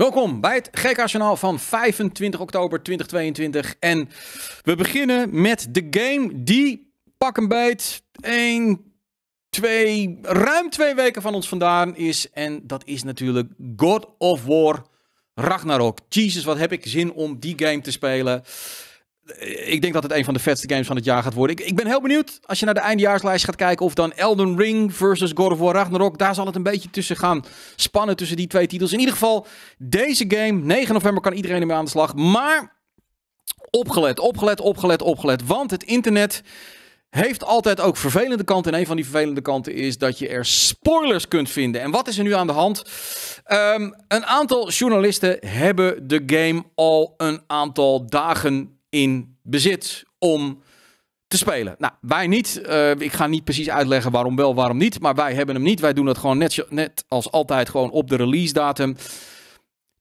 Welkom bij het GK-journaal van 25 oktober 2022. En we beginnen met de game die pak een beet 1, 2, ruim twee weken van ons vandaan is. En dat is natuurlijk God of War Ragnarok. Jesus, wat heb ik zin om die game te spelen. Eh, ik denk dat het een van de vetste games van het jaar gaat worden. Ik, ik ben heel benieuwd als je naar de eindejaarslijst gaat kijken of dan Elden Ring versus God of War Ragnarok. Daar zal het een beetje tussen gaan spannen tussen die twee titels. In ieder geval deze game. 9 november kan iedereen ermee aan de slag. Maar opgelet, opgelet, opgelet, opgelet. Want het internet heeft altijd ook vervelende kanten. En een van die vervelende kanten is dat je er spoilers kunt vinden. En wat is er nu aan de hand? Ehm, een aantal journalisten hebben de game al een aantal dagen in bezit om te spelen. Nou, wij niet. Eh, ik ga niet precies uitleggen waarom wel, waarom niet. Maar wij hebben hem niet. Wij doen dat gewoon net, net als altijd gewoon op de release datum.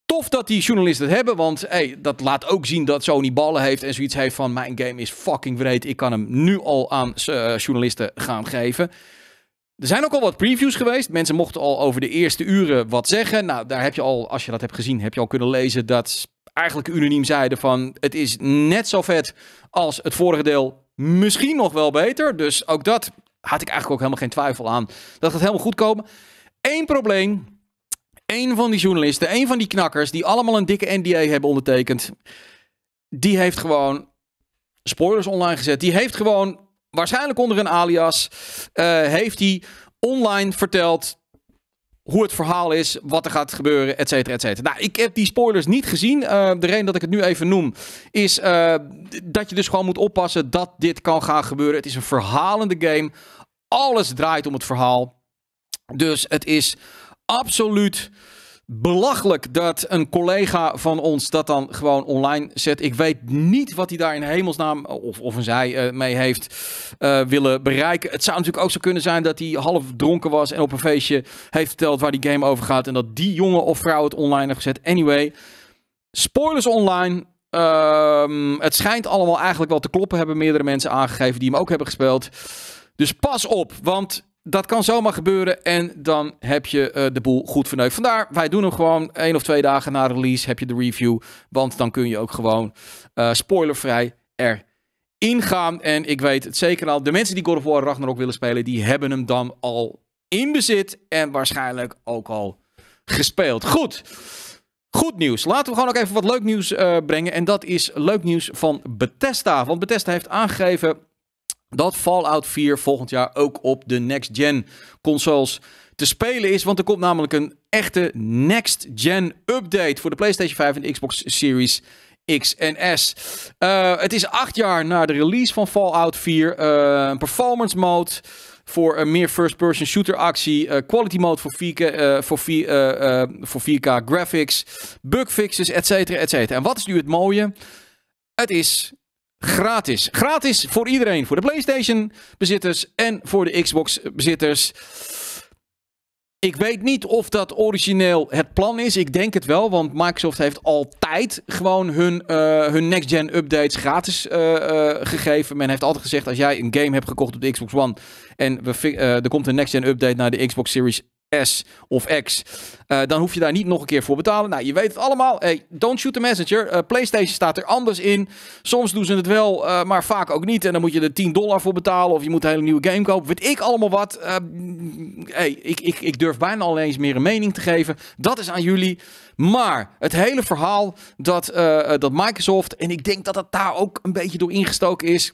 Tof dat die journalisten het hebben, want hey, dat laat ook zien dat Sony ballen heeft en zoiets heeft van mijn game is fucking breed. Ik kan hem nu al aan eh, journalisten gaan geven. Er zijn ook al wat previews geweest. Mensen mochten al over de eerste uren wat zeggen. Nou, daar heb je al, als je dat hebt gezien, heb je al kunnen lezen dat eigenlijk unaniem zeiden van het is net zo vet als het vorige deel. Misschien nog wel beter. Dus ook dat had ik eigenlijk ook helemaal geen twijfel aan. Dat gaat helemaal goed komen. Eén probleem. Eén van die journalisten, één van die knakkers die allemaal een dikke NDA hebben ondertekend. Die heeft gewoon spoilers online gezet. Die heeft gewoon waarschijnlijk onder een alias, uh, heeft hij online verteld hoe het verhaal is, wat er gaat gebeuren, et cetera, et cetera. Nou, ik heb die spoilers niet gezien. Uh, de reden dat ik het nu even noem, is eh, dat je dus gewoon moet oppassen dat dit kan gaan gebeuren. Het is een verhalende game. Alles draait om het verhaal. Dus het is absoluut belachelijk dat een collega van ons dat dan gewoon online zet. Ik weet niet wat hij daar in hemelsnaam, of, of een zij, eh, mee heeft eh, willen bereiken. Het zou natuurlijk ook zo kunnen zijn dat hij half dronken was en op een feestje heeft verteld waar die game over gaat. En dat die jongen of vrouw het online heeft gezet. Anyway, spoilers online. Ehm, het schijnt allemaal eigenlijk wel te kloppen, hebben meerdere mensen aangegeven die hem ook hebben gespeeld. Dus pas op, want dat kan zomaar gebeuren en dan heb je eh, de boel goed verneukt. Vandaar, wij doen hem gewoon één of twee dagen na release heb je de review. Want dan kun je ook gewoon eh, spoilervrij er ingaan. En ik weet het zeker al, de mensen die God of War Ragnarok willen spelen, die hebben hem dan al in bezit. En waarschijnlijk ook al gespeeld. Goed. Goed nieuws. Laten we gewoon ook even wat leuk nieuws eh, brengen. En dat is leuk nieuws van Bethesda. Want Bethesda heeft aangegeven dat Fallout 4 volgend jaar ook op de next-gen consoles te spelen is. Want er komt namelijk een echte next-gen update voor de PlayStation 5 en de Xbox Series X en S. Eh, het is acht jaar na de release van Fallout 4. Eh, performance mode voor een meer first-person shooter actie. Eh, quality mode voor 4K, voor, voor 4K graphics. Bugfixes, et cetera, et En wat is nu het mooie? Het is gratis. Gratis voor iedereen. Voor de PlayStation bezitters en voor de Xbox bezitters. Ik weet niet of dat origineel het plan is. Ik denk het wel, want Microsoft heeft altijd gewoon hun, eh, hun next-gen updates gratis eh, eh, gegeven. Men heeft altijd gezegd: als jij een game hebt gekocht op de Xbox One en we, er komt een next-gen update naar de Xbox Series S of X. Eh, dan hoef je daar niet nog een keer voor betalen. Nou, je weet het allemaal. Hey, don't shoot the messenger. Eh, PlayStation staat er anders in. Soms doen ze het wel, eh, maar vaak ook niet. En dan moet je er 10 dollar voor betalen. Of je moet een hele nieuwe game kopen. Weet ik allemaal wat. hey, ik, ik, ik durf bijna al eens meer een mening te geven. Dat is aan jullie. Maar het hele verhaal dat, dat Microsoft. En ik denk dat dat daar ook een beetje door ingestoken is.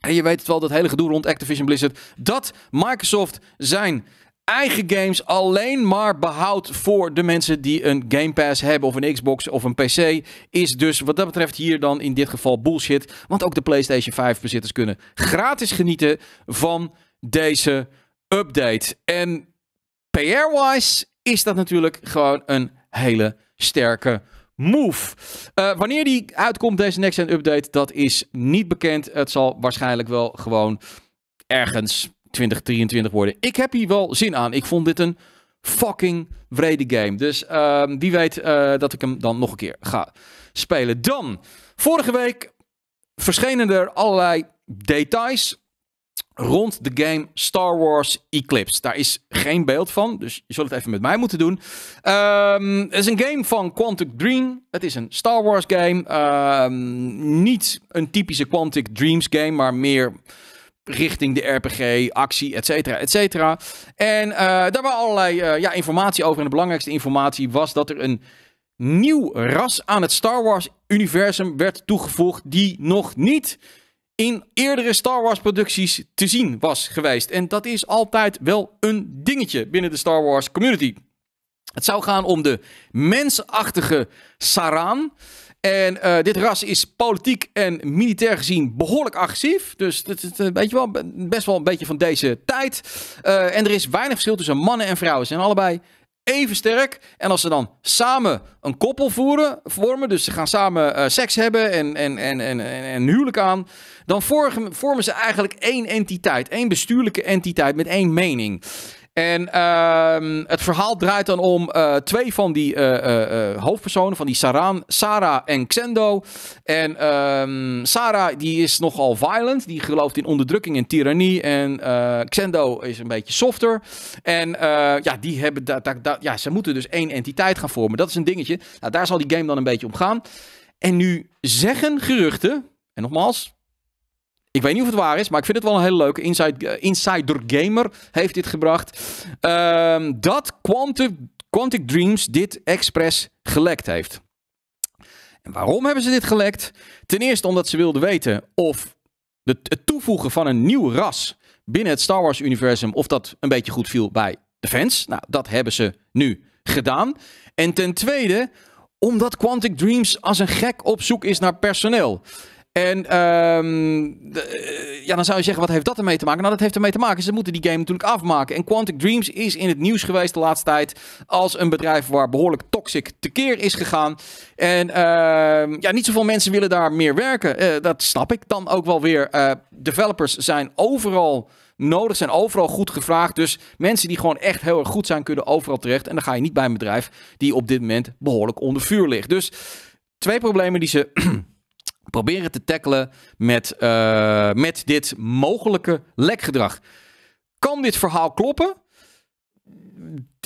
En je weet het wel, dat hele gedoe rond Activision Blizzard. Dat Microsoft zijn eigen games alleen maar behoud voor de mensen die een Game Pass hebben of een Xbox of een PC. Is dus wat dat betreft hier dan in dit geval bullshit. Want ook de PlayStation 5 bezitters kunnen gratis genieten van deze update. En PR-wise is dat natuurlijk gewoon een hele sterke move. Eh, wanneer die uitkomt, deze next-gen update, dat is niet bekend. Het zal waarschijnlijk wel gewoon ergens 2023 worden. Ik heb hier wel zin aan. Ik vond dit een fucking vrede game. Dus uh, wie weet eh, dat ik hem dan nog een keer ga spelen. Dan, vorige week verschenen er allerlei details rond de game Star Wars Eclipse. Daar is geen beeld van, dus je zult het even met mij moeten doen. Ehm, het is een game van Quantic Dream. Het is een Star Wars game. Ehm, niet een typische Quantic Dreams game, maar meer richting de RPG, actie, etcetera, cetera, et cetera. En eh, daar waren allerlei eh, ja, informatie over. En de belangrijkste informatie was dat er een nieuw ras aan het Star Wars-universum werd toegevoegd... die nog niet in eerdere Star Wars-producties te zien was geweest. En dat is altijd wel een dingetje binnen de Star Wars-community. Het zou gaan om de mensachtige Saran... En eh, dit ras is politiek en militair gezien behoorlijk agressief. Dus dat is eh, wel, best wel een beetje van deze tijd. Eh, en er is weinig verschil tussen mannen en vrouwen. Ze zijn allebei even sterk. En als ze dan samen een koppel voeren, vormen, dus ze gaan samen seks hebben en, en, en, en, en, huwelijk aan, dan vormen ze eigenlijk één entiteit, één bestuurlijke entiteit met één mening. En ehm, het verhaal draait dan om eh, twee van die eh, eh, hoofdpersonen, van die Saran, Sarah en Xendo. En ehm, Sarah die is nogal violent, die gelooft in onderdrukking en tirannie. En Xendo is een beetje softer. En ja, die hebben dat ja, ze moeten dus één entiteit gaan vormen. Dat is een dingetje. Nou, daar zal die game dan een beetje om gaan. En nu zeggen geruchten, en nogmaals, ik weet niet of het waar is, maar ik vind het wel een hele leuke. Inside, eh, Insider Gamer heeft dit gebracht. Ehm, dat Quantic, Quantic Dreams dit expres gelekt heeft. En waarom hebben ze dit gelekt? Ten eerste omdat ze wilden weten of het toevoegen van een nieuw ras binnen het Star Wars-universum, of dat een beetje goed viel bij de fans. Nou, dat hebben ze nu gedaan. En ten tweede, omdat Quantic Dreams als een gek op zoek is naar personeel. En ehm, eh, ja, dan zou je zeggen, wat heeft dat ermee te maken? Nou, dat heeft ermee te maken. Ze moeten die game natuurlijk afmaken. En Quantic Dreams is in het nieuws geweest de laatste tijd als een bedrijf waar behoorlijk toxic tekeer is gegaan. En ehm, ja, niet zoveel mensen willen daar meer werken. Eh, dat snap ik dan ook wel weer. Eh, developers zijn overal nodig, zijn overal goed gevraagd. Dus mensen die gewoon echt heel erg goed zijn, kunnen overal terecht. En dan ga je niet bij een bedrijf die op dit moment behoorlijk onder vuur ligt. Dus twee problemen die ze proberen te tackelen met, eh, met dit mogelijke lekgedrag. Kan dit verhaal kloppen?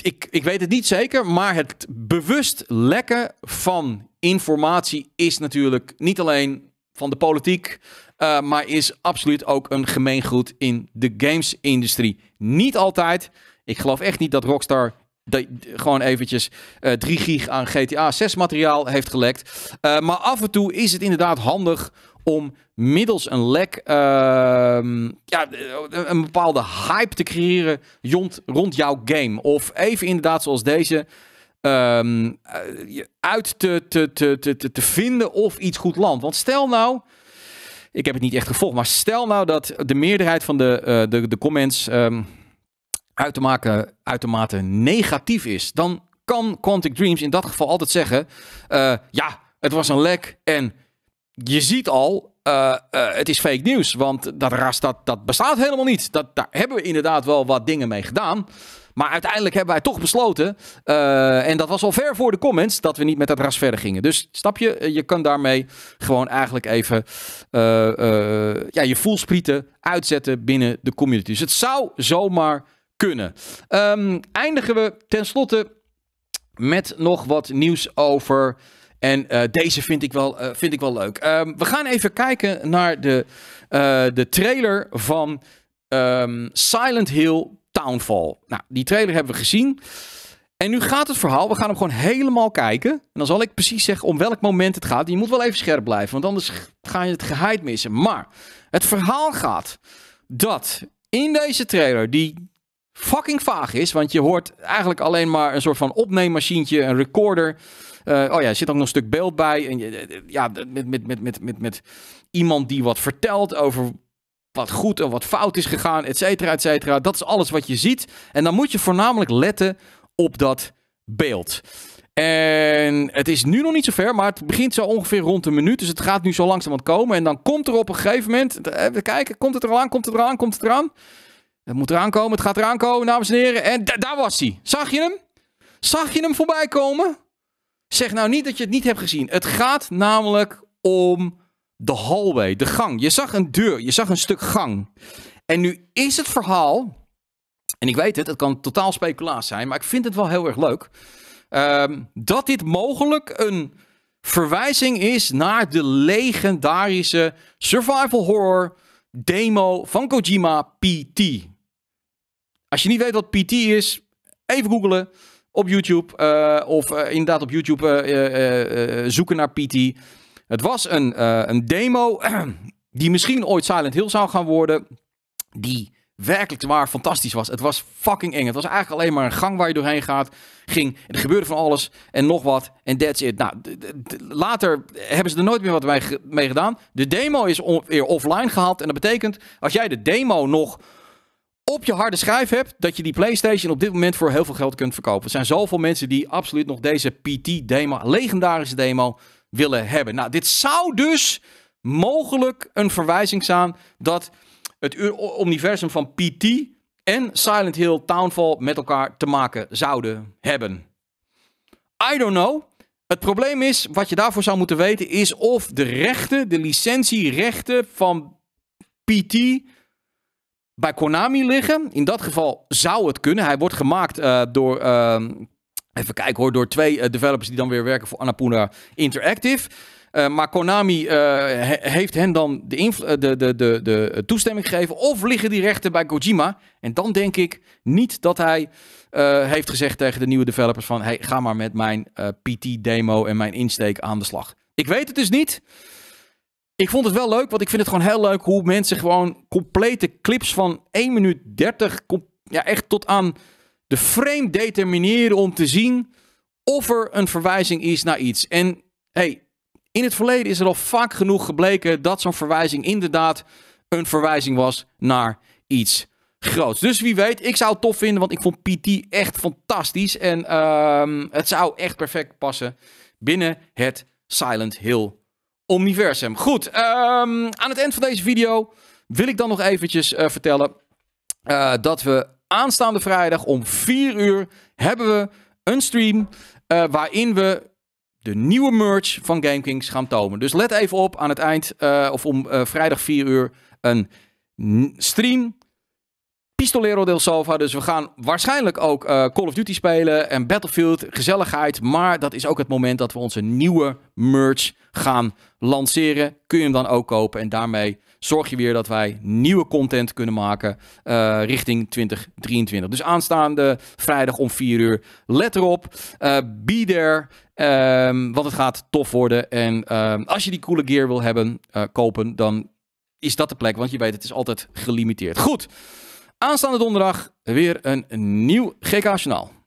Ik, ik weet het niet zeker, maar het bewust lekken van informatie is natuurlijk niet alleen van de politiek, uh, maar is absoluut ook een gemeengoed in de games-industrie. Niet altijd. Ik geloof echt niet dat Rockstar de, gewoon eventjes 3 eh, gig aan GTA 6 materiaal heeft gelekt. Eh, maar af en toe is het inderdaad handig om middels een lek ehm, ja, eh, een bepaalde hype te creëren rond, rond jouw game. Of even inderdaad zoals deze um, uit te, te, te, te, te vinden of iets goed landt. Want stel nou ik heb het niet echt gevolgd. Maar stel nou dat de meerderheid van de, de, de comments. Ehm, te uitermate negatief is, dan kan Quantic Dreams in dat geval altijd zeggen: eh, ja, het was een lek en je ziet al. Eh, eh, het is fake nieuws, want dat ras dat, dat bestaat helemaal niet. Dat, daar hebben we inderdaad wel wat dingen mee gedaan. Maar uiteindelijk hebben wij toch besloten, en dat was al ver voor de comments, dat we niet met dat ras verder gingen. Dus snap je, je kan daarmee gewoon eigenlijk even ja, je voelsprieten uitzetten binnen de community. Dus het zou zomaar kunnen. Ehm, eindigen we tenslotte met nog wat nieuws over. En eh, deze vind ik wel, eh, vind ik wel leuk. Ehm, we gaan even kijken naar de, eh, de trailer van um, Silent Hill Townfall. Nou, die trailer hebben we gezien. En nu gaat het verhaal. We gaan hem gewoon helemaal kijken. En dan zal ik precies zeggen om welk moment het gaat. Je moet wel even scherp blijven, want anders ga je het geheid missen. Maar het verhaal gaat dat in deze trailer, die fucking vaag is. Want je hoort eigenlijk alleen maar een soort van opneemmachientje, een recorder. Eh, oh ja, er zit ook nog een stuk beeld bij. En, eh, ja, met, met, met, met, met, met iemand die wat vertelt over wat goed en wat fout is gegaan, et cetera, et cetera. Dat is alles wat je ziet. En dan moet je voornamelijk letten op dat beeld. En het is nu nog niet zo ver, maar het begint zo ongeveer rond een minuut. Dus het gaat nu zo langzaam wat komen. En dan komt er op een gegeven moment. Eh, even kijken, komt het eraan? Komt het eraan? Komt het eraan? Het moet eraan komen, het gaat eraan komen, dames en heren. En daar was hij. Zag je hem? Zag je hem voorbij komen? Zeg nou niet dat je het niet hebt gezien. Het gaat namelijk om de hallway, de gang. Je zag een deur, je zag een stuk gang. En nu is het verhaal, en ik weet het, het kan totaal speculaas zijn, maar ik vind het wel heel erg leuk, ehm, dat dit mogelijk een verwijzing is naar de legendarische survival horror demo van Kojima PT. Als je niet weet wat PT is, even googelen op YouTube. Eh, of eh, inderdaad op YouTube eh, zoeken naar PT. Het was een, een demo die misschien ooit Silent Hill zou gaan worden. Die werkelijk waar fantastisch was. Het was fucking eng. Het was eigenlijk alleen maar een gang waar je doorheen gaat, ging. er gebeurde van alles en nog wat. En that's it. Nou, later hebben ze er nooit meer wat mee, gedaan. De demo is weer offline gehaald. En dat betekent, als jij de demo nog op je harde schijf hebt, dat je die PlayStation op dit moment voor heel veel geld kunt verkopen. Er zijn zoveel mensen die absoluut nog deze PT-demo, legendarische demo, willen hebben. Nou, dit zou dus mogelijk een verwijzing zijn dat het universum van PT en Silent Hill Townfall met elkaar te maken zouden hebben. I don't know. Het probleem is, wat je daarvoor zou moeten weten, is of de rechten, de licentierechten van PT bij Konami liggen. In dat geval zou het kunnen. Hij wordt gemaakt eh, door. Ehm, even kijken hoor. Door twee eh, developers die dan weer werken voor Annapurna Interactive. Eh, maar Konami heeft hen dan de, de, de, de, toestemming gegeven. Of liggen die rechten bij Kojima? En dan denk ik niet dat hij heeft gezegd tegen de nieuwe developers: van... hey, ga maar met mijn PT-demo en mijn insteek aan de slag. Ik weet het dus niet ik vond het wel leuk, want ik vind het gewoon heel leuk hoe mensen gewoon complete clips van 1 minuut 30, ja, echt tot aan de frame determineren om te zien of er een verwijzing is naar iets. En hey, in het verleden is er al vaak genoeg gebleken dat zo'n verwijzing inderdaad een verwijzing was naar iets groots. Dus wie weet, ik zou het tof vinden, want ik vond PT echt fantastisch. En ehm, het zou echt perfect passen binnen het Silent Hill Omniversum. Goed, ehm, aan het eind van deze video wil ik dan nog eventjes eh, vertellen eh, dat we aanstaande vrijdag om 4 uur hebben we een stream uh, waarin we de nieuwe merch van GameKings gaan tonen. Dus let even op aan het eind of om vrijdag 4 uur een stream Pistolero del Salva. Dus we gaan waarschijnlijk ook eh, Call of Duty spelen en Battlefield. Gezelligheid. Maar dat is ook het moment dat we onze nieuwe merch gaan lanceren. Kun je hem dan ook kopen. En daarmee zorg je weer dat wij nieuwe content kunnen maken eh, richting 2023. Dus aanstaande vrijdag om 4 uur. Let erop. Uh, be there. Ehm, want het gaat tof worden. En ehm, als je die coole gear wil hebben, kopen, dan is dat de plek. Want je weet, het is altijd gelimiteerd. Goed aanstaande donderdag weer een nieuw GK-journaal.